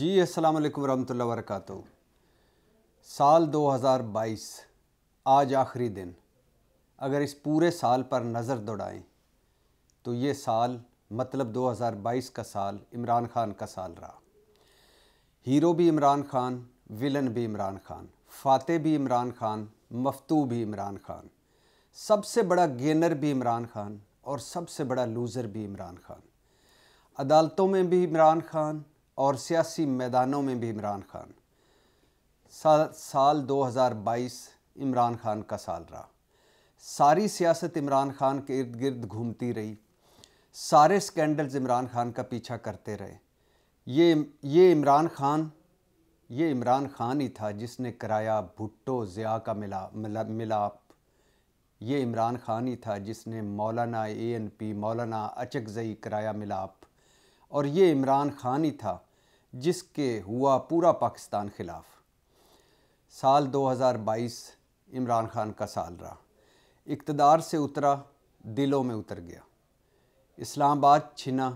जी अस्सलाम वालेकुम रहमतुल्लाहि वरकत साल 2022 आज आखिरी दिन अगर इस पूरे साल पर नज़र दौड़ाएं तो ये साल मतलब 2022 का साल इमरान खान का साल रहा हीरो भी इमरान खान विलन भी इमरान खान फाते भी इमरान खान मफतू भी इमरान खान सबसे बड़ा गेनर भी इमरान खान और सबसे बड़ा लूज़र भी इमरान खान अदालतों में भी इमरान खान और सियासी मैदानों में भी इमरान खान दो साल 2022 इमरान खान का साल रहा सारी सियासत इमरान खान के इर्द गिर्द घूमती रही सारे स्कैंडल्स इमरान खान का पीछा करते रहे ये ये इमरान खान ये इमरान खान ही था जिसने कराया भुट्टो ज़िया का मिला, मिला मिलाप ये इमरान खान ही था जिसने मौलाना एएनपी एन पी मौलाना अचकजई कराया मिलाप और ये इमरान खान ही था जिसके हुआ पूरा पाकिस्तान खिलाफ साल 2022 इमरान खान का साल रहा इकतदार से उतरा दिलों में उतर गया इस्लामाबाद छिना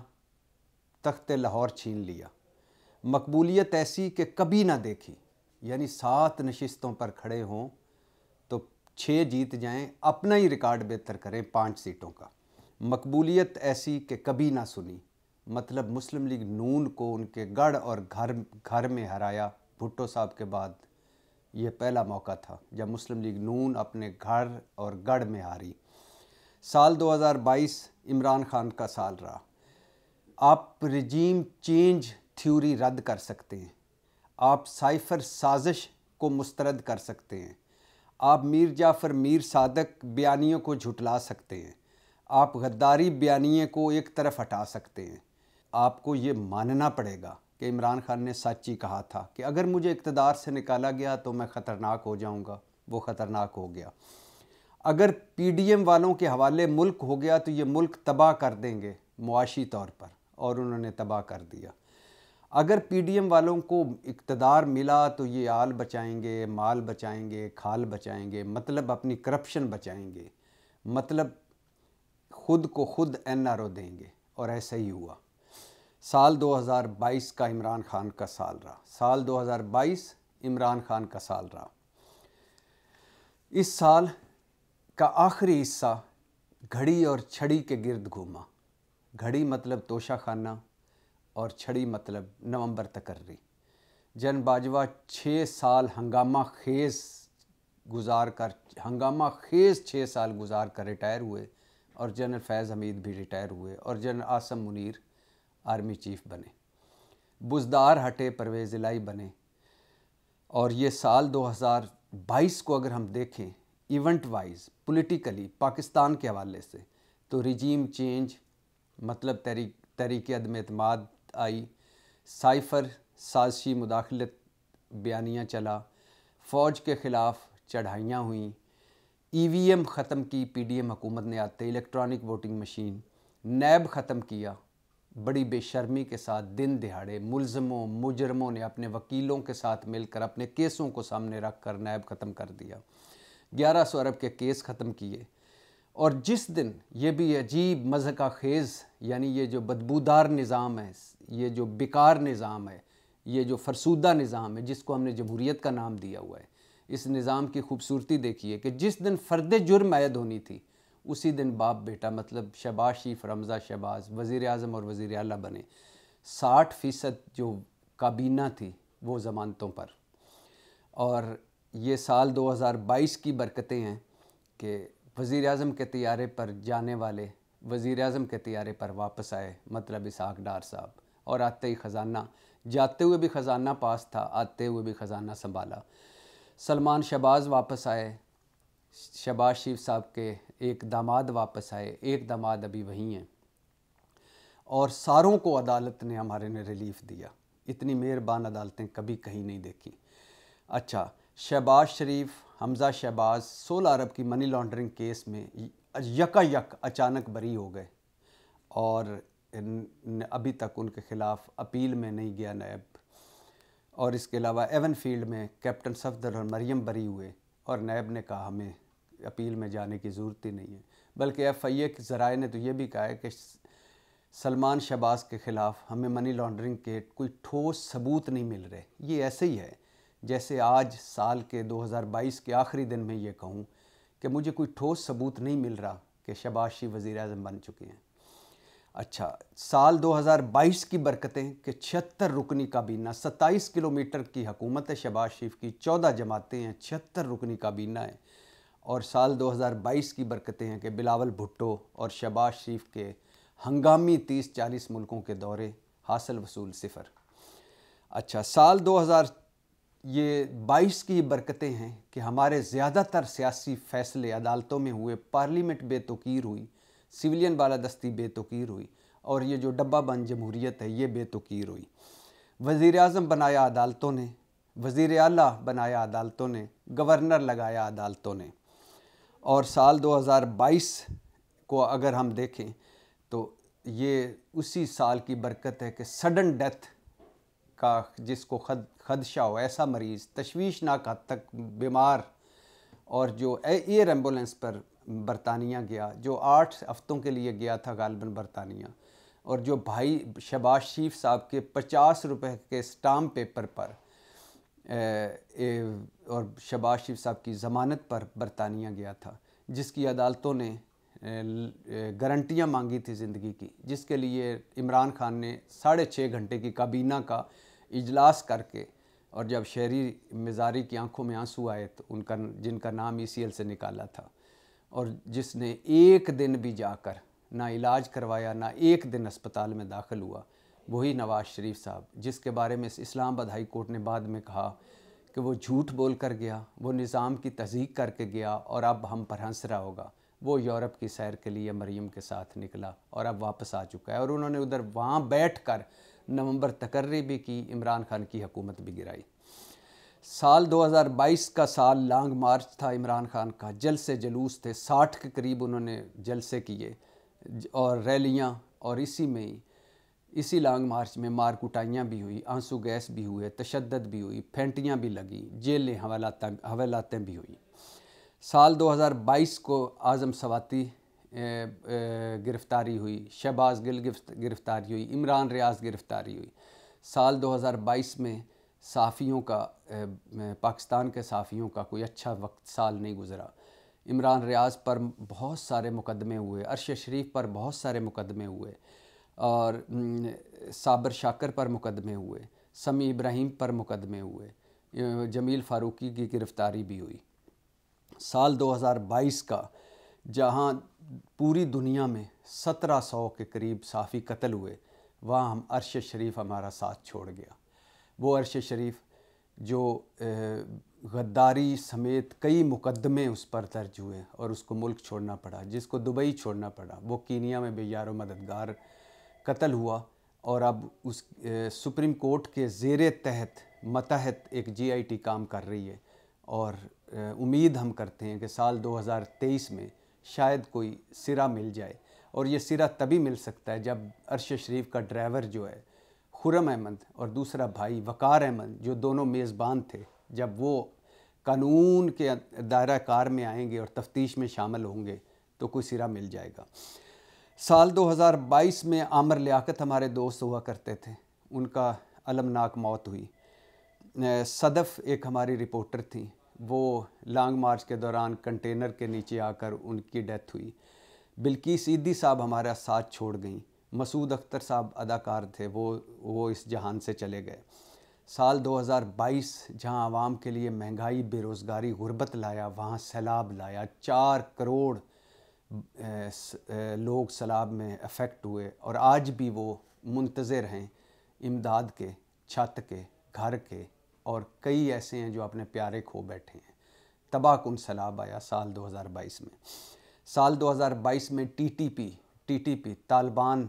तख्त लाहौर छीन लिया मकबूलियत ऐसी कि कभी ना देखी यानी सात नशस्तों पर खड़े हों तो छः जीत जाएं अपना ही रिकॉर्ड बेहतर करें पाँच सीटों का मकबूलियत ऐसी कि कभी ना सुनी मतलब मुस्लिम लीग नून को उनके गढ़ और घर घर में हराया भुट्टो साहब के बाद ये पहला मौका था जब मुस्लिम लीग नून अपने घर और गढ़ में हारी साल 2022 इमरान खान का साल रहा आप रिजीम चेंज थ्योरी रद्द कर सकते हैं आप साइफर साजिश को मुस्तरद कर सकते हैं आप मीर जाफ़र मीर सादक बयानियों को झुटला सकते हैं आप गद्दारी बयानिए को एक तरफ हटा सकते हैं आपको ये मानना पड़ेगा कि इमरान खान ने सच ही कहा था कि अगर मुझे इकतदार से निकाला गया तो मैं ख़तरनाक हो जाऊँगा वो ख़तरनाक हो गया अगर पीडीएम वालों के हवाले मुल्क हो गया तो ये मुल्क तबाह कर देंगे मुआशी तौर पर और उन्होंने तबाह कर दिया अगर पीडीएम वालों को इकतदार मिला तो ये आल बचाएंगे माल बचाएंगे खाल बचाएंगे मतलब अपनी करप्शन बचाएंगे मतलब खुद को खुद एन देंगे और ऐसा ही हुआ साल 2022 का इमरान खान का साल रहा साल 2022 इमरान खान का साल रहा इस साल का आखिरी हिस्सा घड़ी और छड़ी के गिरद घूमा घड़ी मतलब तोशा खाना और छड़ी मतलब नवंबर तकर्री जन बाजवा छः साल हंगामा खेज गुजार कर हंगामा खेज छः साल गुजार कर रिटायर हुए और जनरल फैज़ हमीद भी रिटायर हुए और general Asim Munir army chief बने बुजदार हटे परवेज़ इलाई बने और ये साल 2022 को अगर हम देखें इवेंट वाइज पॉलिटिकली पाकिस्तान के हवाले से तो रिजीम चेंज मतलब तहरीक तरीके अदम अतमाद आई साइफर साजशी मुदाखलत बयानियाँ चला फ़ौज के ख़िलाफ़ चढ़ाइयाँ हुई ईवीएम e ख़त्म की पीडीएम हुकूमत ने आते इलेक्ट्रॉनिक वोटिंग मशीन नैब ख़त्म किया बड़ी बेशर्मी के साथ दिन दिहाड़े मुलजमों मुजरमों ने अपने वकीलों के साथ मिलकर अपने केसों को सामने रख कर नैब ख़त्म कर दिया ग्यारह सौ अरब के केस ख़त्म किए और जिस दिन ये भी अजीब का खेज़ यानी ये जो बदबूदार निज़ाम है ये जो बेकार निज़ाम है ये जो फरसूदा निज़ाम है जिसको हमने जमहूरीत का नाम दिया हुआ है इस निज़ाम की खूबसूरती देखिए कि जिस दिन फ़र्द जुर्म आयद होनी थी उसी दिन बाप बेटा मतलब शहबाज शरीफ रमज़ा शहबाज वज़ी अजम और वज़ी अल बने साठ फ़ीसद जो काबीना थी वो ज़मानतों पर और ये साल 2022 की बरकतें हैं कि वज़ी अजम के तयारे पर जाने वाले वज़ी अजम के तयारे पर वापस आए मतलब इसहाक डार साहब और आते ही ख़जाना जाते हुए भी ख़जाना पास था आते हुए भी ख़जाना संभाला सलमान शबाज वापस आए शबाज शरीफ साहब के एक दामाद वापस आए एक दामाद अभी वहीं हैं और सारों को अदालत ने हमारे ने रिलीफ दिया इतनी मेहरबान अदालतें कभी कहीं नहीं देखी अच्छा शहबाज शरीफ हमज़ा शहबाज सोलह अरब की मनी लॉन्ड्रिंग केस में यका यक अचानक बरी हो गए और अभी तक उनके ख़िलाफ़ अपील में नहीं गया नैब और इसके अलावा एवन फील्ड में कैप्टन सफदर और मरियम बरी हुए और नैब ने कहा हमें अपील में जाने की ज़रूरत ही नहीं है बल्कि एफ आई ए के ज़राए ने तो ये भी कहा है कि सलमान शहबाज के ख़िलाफ़ हमें मनी लॉन्ड्रिंग के कोई ठोस सबूत नहीं मिल रहे ये ऐसे ही है जैसे आज साल के 2022 के आखिरी दिन में ये कहूँ कि मुझे कोई ठोस सबूत नहीं मिल रहा कि शहबाज शी वज़ी अजम बन चुके हैं अच्छा साल 2022 की बरकतें कि छिहत्तर रुकनी काबीना 27 किलोमीटर की हकूमत है शहबाज शरीफ की 14 जमातें हैं छिहत्तर रुकनी काबीना है और साल 2022 की बरकतें हैं कि बिलावल भुट्टो और शबाज शरीफ के हंगामी 30-40 मुल्कों के दौरे हासिल वसूल सिफर अच्छा साल 2000 ये 22 की बरकतें हैं कि हमारे ज़्यादातर सियासी फैसले अदालतों में हुए पार्लियामेंट बेतुकीर हुई सिविलियन बालादस्ती बेतुकीर हुई और ये जो डब्बा बंद जमहूरीत है ये बेतुकीर हुई वज़ी अजम बनाया अदालतों ने वज़ी अला बनाया अदालतों ने गवर्नर लगाया अदालतों ने और साल 2022 को अगर हम देखें तो ये उसी साल की बरकत है कि सडन डेथ का जिसको खद खदशा हो ऐसा मरीज़ तशवीशनाक हद तक बीमार और जो एयर एम्बुलेंस पर बरतानिया गया जो आठ हफ्तों के लिए गया था गालबन बरतानिया और जो भाई शबाज शरीफ साहब के पचास रुपए के स्टाम्प पेपर पर और शबाज शरीफ साहब की ज़मानत पर बरतानिया गया था जिसकी अदालतों ने गारंटियाँ मांगी थी ज़िंदगी की जिसके लिए इमरान खान ने साढ़े छः घंटे की काबीना का इजलास करके और जब शहरी मजारी की आंखों में आंसू आए तो उनका जिनका नाम ई e से निकाला था और जिसने एक दिन भी जाकर ना इलाज करवाया ना एक दिन अस्पताल में दाखिल हुआ वही नवाज़ शरीफ साहब जिसके बारे में इस्लामाबाद हाई कोर्ट ने बाद में कहा कि वो झूठ बोल कर गया वो निज़ाम की तजीक करके गया और अब हम पर हंस रहा होगा वो यूरोप की सैर के लिए मरीम के साथ निकला और अब वापस आ चुका है और उन्होंने उधर वहाँ बैठ कर नवम्बर तकर्री भी की इमरान खान की हकूमत भी गिराई साल 2022 का साल लॉन्ग मार्च था इमरान खान का जलसे जलूस थे साठ के करीब उन्होंने जलसे किए और रैलियाँ और इसी में ही इसी लॉन्ग मार्च में मार कुटाइयाँ भी हुई आंसू गैस भी हुए तशद भी हुई फेंटियाँ भी लगी जेलें हवालातें हवालातें भी हुई साल 2022 को आज़म सवाती गिरफ़्तारी हुई शहबाज गिल गिरफ़्तारी हुई इमरान रियाज गिरफ़्तारी हुई साल 2022 में साफ़ियों का पाकिस्तान के साफ़ियों का कोई अच्छा वक्त साल नहीं गुज़रा इमरान रियाज पर बहुत सारे मुकदमे हुए अरश शरीफ पर बहुत सारे मुकदमे हुए और साबर शाकर पर मुकदमे हुए समी इब्राहिम पर मुकदमे हुए जमील फारूकी की गिरफ़्तारी भी हुई साल 2022 का जहां पूरी दुनिया में 1700 के करीब साफ़ी कत्ल हुए वहां हम अरश शरीफ हमारा साथ छोड़ गया वो अरश शरीफ जो गद्दारी समेत कई मुकदमे उस पर दर्ज हुए और उसको मुल्क छोड़ना पड़ा जिसको दुबई छोड़ना पड़ा वो कीनिया में बेजार मददगार कत्ल हुआ और अब उस सुप्रीम कोर्ट के जेर तहत मतहत एक जीआईटी काम कर रही है और उम्मीद हम करते हैं कि साल 2023 में शायद कोई सिरा मिल जाए और ये सिरा तभी मिल सकता है जब अरश शरीफ का ड्राइवर जो है खुरम अहमद और दूसरा भाई वकार अहमद जो दोनों मेज़बान थे जब वो कानून के दायरा कार में आएंगे और तफ्तीश में शामिल होंगे तो कोई सिरा मिल जाएगा साल 2022 में आमर लियाकत हमारे दोस्त हुआ करते थे उनका अलमनाक मौत हुई सदफ़ एक हमारी रिपोर्टर थी वो लॉन्ग मार्च के दौरान कंटेनर के नीचे आकर उनकी डेथ हुई बिल्किस सीधी साहब हमारा साथ छोड़ गई मसूद अख्तर साहब अदाकार थे वो वो इस जहान से चले गए साल 2022 जहां आवाम के लिए महंगाई बेरोज़गारी गुर्बत लाया वहां सैलाब लाया चार करोड़ लोग सलाब में अफेक्ट हुए और आज भी वो मुंतज़र हैं इमदाद के छत के घर के और कई ऐसे हैं जो अपने प्यारे खो बैठे हैं तबाहकुन सलाब आया साल 2022 में साल 2022 में टीटीपी टीटीपी तालिबान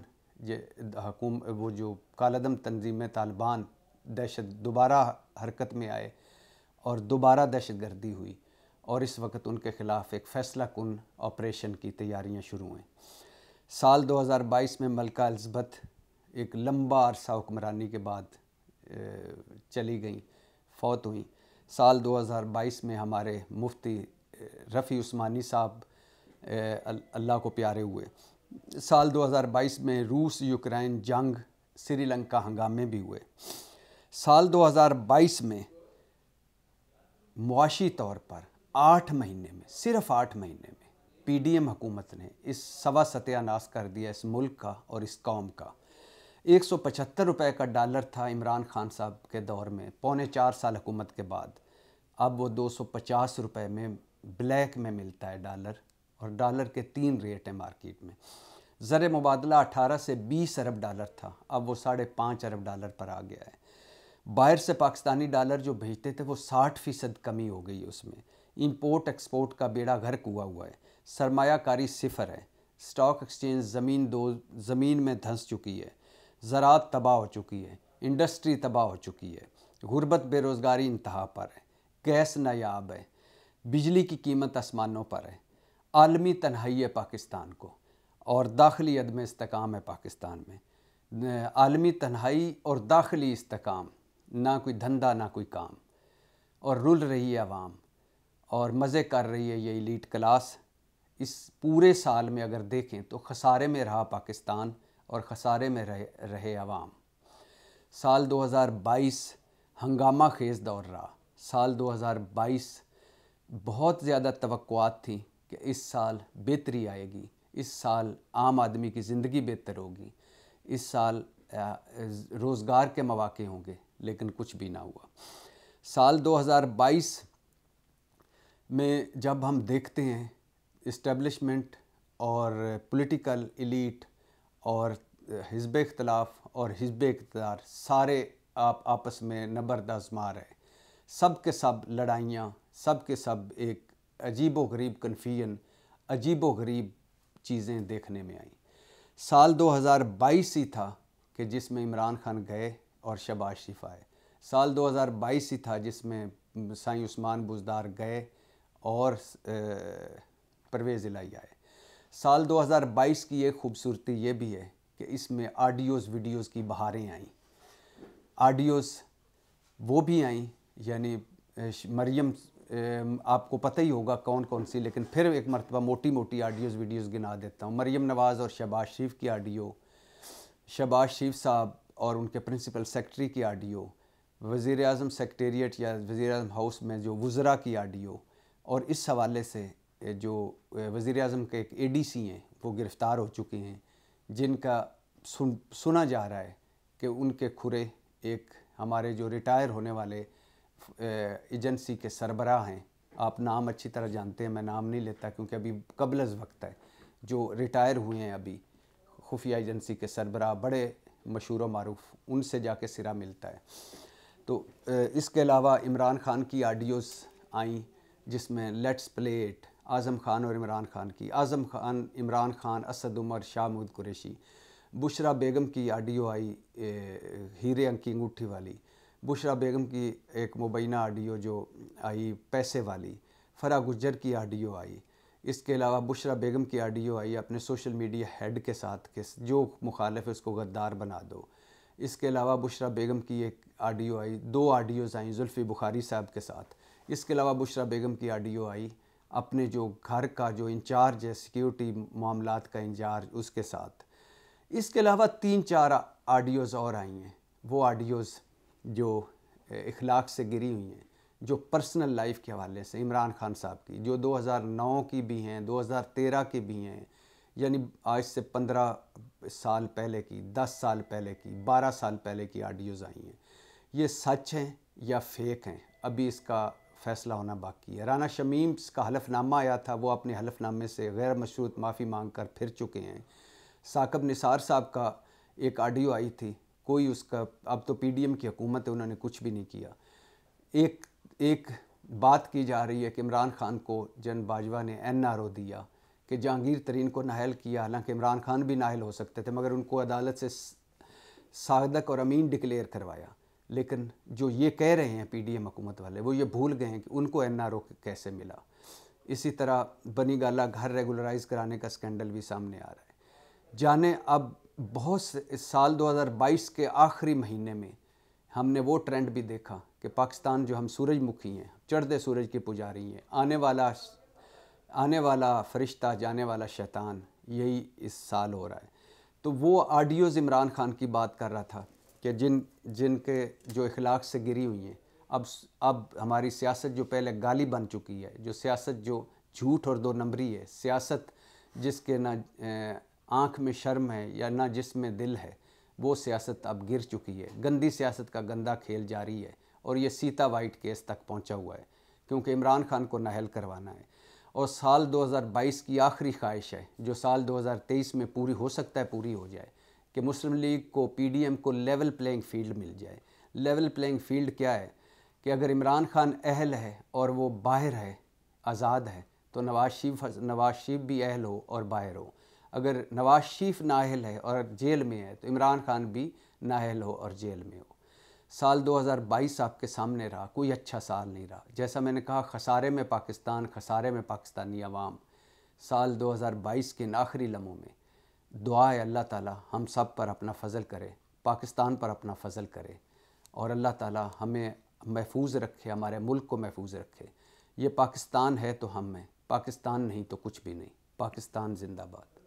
हुकूम वो जो कालदम तंजीम तालिबान दहशत दोबारा हरकत में आए और दोबारा दहशत गर्दी हुई और इस वक्त उनके ख़िलाफ़ एक फ़ैसला कन ऑपरेशन की तैयारियां शुरू हुई साल 2022 में मलका अल्जबत एक लंबा अरसा हुक्मरानी के बाद चली गई फौत हुई साल 2022 में हमारे मुफ्ती रफ़ी उस्मानी साहब अल्लाह को प्यारे हुए साल 2022 में रूस यूक्रेन जंग श्रीलंका हंगामे भी हुए साल 2022 में मुआशी तौर पर आठ महीने में सिर्फ आठ महीने में पीडीएम हुकूमत ने इस सवा सत्यानाश कर दिया इस मुल्क का और इस कौम का एक सौ पचहत्तर रुपये का डॉलर था इमरान खान साहब के दौर में पौने चार साल हुकूमत के बाद अब वो दो सौ पचास रुपये में ब्लैक में मिलता है डॉलर और डॉलर के तीन रेट हैं मार्केट में ज़र मुबादला अठारह से बीस अरब डॉलर था अब वो साढ़े पाँच अरब डॉलर पर आ गया है बाहर से पाकिस्तानी डॉलर जो भेजते थे वो साठ फ़ीसद कमी हो गई उसमें इंपोर्ट एक्सपोर्ट का बेड़ा घर हुआ हुआ है सरमाकारी सिफर है स्टॉक एक्सचेंज ज़मीन दो ज़मीन में धंस चुकी है ज़रात तबाह हो चुकी है इंडस्ट्री तबाह हो चुकी है गुर्बत बेरोज़गारी इंतहा पर है गैस नायाब है बिजली की कीमत आसमानों पर है आलमी तनहाई है पाकिस्तान को और दाखिली अदम इसकाम है पाकिस्तान में आलमी तनहाई और दाखिली इसकाम ना कोई धंधा ना कोई काम और रुल रही है आवाम और मज़े कर रही है ये इलीट क्लास इस पूरे साल में अगर देखें तो खसारे में रहा पाकिस्तान और खसारे में रहे रहे आवाम साल 2022 हंगामा खेज दौर रहा साल 2022 बहुत ज़्यादा तो थी कि इस साल बेहतरी आएगी इस साल आम आदमी की ज़िंदगी बेहतर होगी इस साल रोज़गार के मौाक़े होंगे लेकिन कुछ भी ना हुआ साल 2022 में जब हम देखते हैं इस्टेब्लिशमेंट और पॉलिटिकल इलीट और हिजब इख्तलाफ और हिजब इकतदार सारे आप आपस में नबरदाज मार रहे सब के सब लड़ाइयाँ सब के सब एक अजीब व गरीब कन्फ्यूजन अजीब व गरीब चीज़ें देखने में आईं साल 2022 ही था कि जिसमें इमरान खान गए और शबाज शिफ आए साल 2022 ही था जिसमें साईं उस्मान बुजदार गए और परवेज़ इलाही आए साल 2022 की एक खूबसूरती ये भी है कि इसमें आडियोज़ वीडियोज़ की बहारें आईं आडियोज़ वो भी आईं यानी मरियम आपको पता ही होगा कौन कौन सी लेकिन फिर एक मरतबा मोटी मोटी आडियोज़ वीडियोज़ गिना देता हूँ मरियम नवाज़ और शबाज शरीफ की आडियो शबाज शरीफ साहब और उनके प्रिंसिपल सेक्रेटरी की आडियो वज़ी अजम सेक्रटेरिएट या वज़ी अजम हाउस में जो वज़रा की आडियो और इस हवाले से जो वज़ी अजम के एक ए डी सी हैं वो गिरफ़्तार हो चुके हैं जिनका सुन सुना जा रहा है कि उनके खुरे एक हमारे जो रिटायर होने वाले एजेंसी के सरबरा हैं आप नाम अच्छी तरह जानते हैं मैं नाम नहीं लेता क्योंकि अभी कबलज वक्त है जो रिटायर हुए हैं अभी खुफिया एजेंसी के सरबरा बड़े मशहूर मरूफ उनसे जाके सिरा मिलता है तो इसके अलावा इमरान खान की आडियोज़ आई जिसमें लेट्स प्लेट आज़म खान और इमरान खान की आज़म खान इमरान खान असद उमर शाह महमूद कुरेशी बुशरा बेगम की आडियो आई हीरे अंग की अंगूठी वाली बुशरा बेगम की एक मुबैना आडियो जो आई पैसे वाली फरा गुजर की आडियो आई इसके अलावा बुशरा बेगम की आडियो आई अपने सोशल मीडिया हेड के साथ के जो मुखालफ है उसको गद्दार बना दो इसके अलावा बुशरा बेगम की एक आडियो आई दो आडियोज़ आई जुल्फ़ी बुखारी साहब के साथ इसके अलावा बुशरा बेगम की आडियो आई अपने जो घर का जो इंचार्ज है सिक्योरिटी मामला का इंचार्ज उसके साथ इसके अलावा तीन चार आडियोज़ और आई हैं वो आडियोज़ जो इखलाक से गिरी हुई हैं जो पर्सनल लाइफ के हवाले से इमरान खान साहब की जो 2009 की भी हैं 2013 की भी हैं यानी आज से 15 साल पहले की 10 साल पहले की 12 साल पहले की आडियोज़ आई हैं ये सच हैं या फेक हैं अभी इसका फैसला होना बाकी है राना शमीम का हलफनामा आया था वो अपने हलफनामे से गैर मशरूत माफ़ी मांग कर फिर चुके हैं साकब निसार साहब का एक आडियो आई थी कोई उसका अब तो पीडीएम की हुकूमत है उन्होंने कुछ भी नहीं किया एक एक बात की जा रही है कि इमरान खान को जन बाजवा ने एन आर ओ दिया कि जहांगीर तरीन को नाहल किया हालांकि इमरान खान भी नाहल हो सकते थे मगर उनको अदालत से सादक और अमीन डिक्लेयर करवाया लेकिन जो ये कह रहे हैं पी डी एम हुकूमत वाले वो ये भूल गए हैं कि उनको एन आर ओ कैसे मिला इसी तरह बनी गाला घर रेगुलराइज कराने का स्कैंडल भी सामने आ रहा है जाने अब बहुत इस साल 2022 के आखिरी महीने में हमने वो ट्रेंड भी देखा कि पाकिस्तान जो हम सूरजमुखी हैं चढ़ते सूरज की पुजारी हैं आने वाला आने वाला फरिश्ता जाने वाला शैतान यही इस साल हो रहा है तो वो आडियोज़ इमरान खान की बात कर रहा था कि जिन जिनके जो इखलाक से गिरी हुई हैं अब अब हमारी सियासत जो पहले गाली बन चुकी है जो सियासत जो झूठ और दो नंबरी है सियासत जिसके ना आँख में शर्म है या ना जिसमें दिल है वो सियासत अब गिर चुकी है गंदी सियासत का गंदा खेल जारी है और ये सीता वाइट केस तक पहुंचा हुआ है क्योंकि इमरान खान को नहल करवाना है और साल 2022 की आखिरी ख्वाहिश है जो साल 2023 में पूरी हो सकता है पूरी हो जाए कि मुस्लिम लीग को पीडीएम को लेवल प्लेइंग फील्ड मिल जाए लेवल प्लेइंग फील्ड क्या है कि अगर इमरान खान अहल है और वो बाहर है आज़ाद है तो नवाज शरीफ नवाज शरीफ भी अहल हो और बाहर हो अगर नवाज शरीफ नाहल है और जेल में है तो इमरान खान भी नाहल हो और जेल में हो साल 2022 आपके सामने रहा कोई अच्छा साल नहीं रहा जैसा मैंने कहा खसारे में पाकिस्तान खसारे में पाकिस्तानी आवाम साल 2022 के आखिरी लम्हों में दुआ है अल्लाह ताला हम सब पर अपना फ़ज़ल करे पाकिस्तान पर अपना फ़ज़ल करे और अल्लाह ताला हमें महफूज रखे हमारे मुल्क को महफूज रखे ये पाकिस्तान है तो हम में पाकिस्तान नहीं तो कुछ भी नहीं पाकिस्तान जिंदाबाद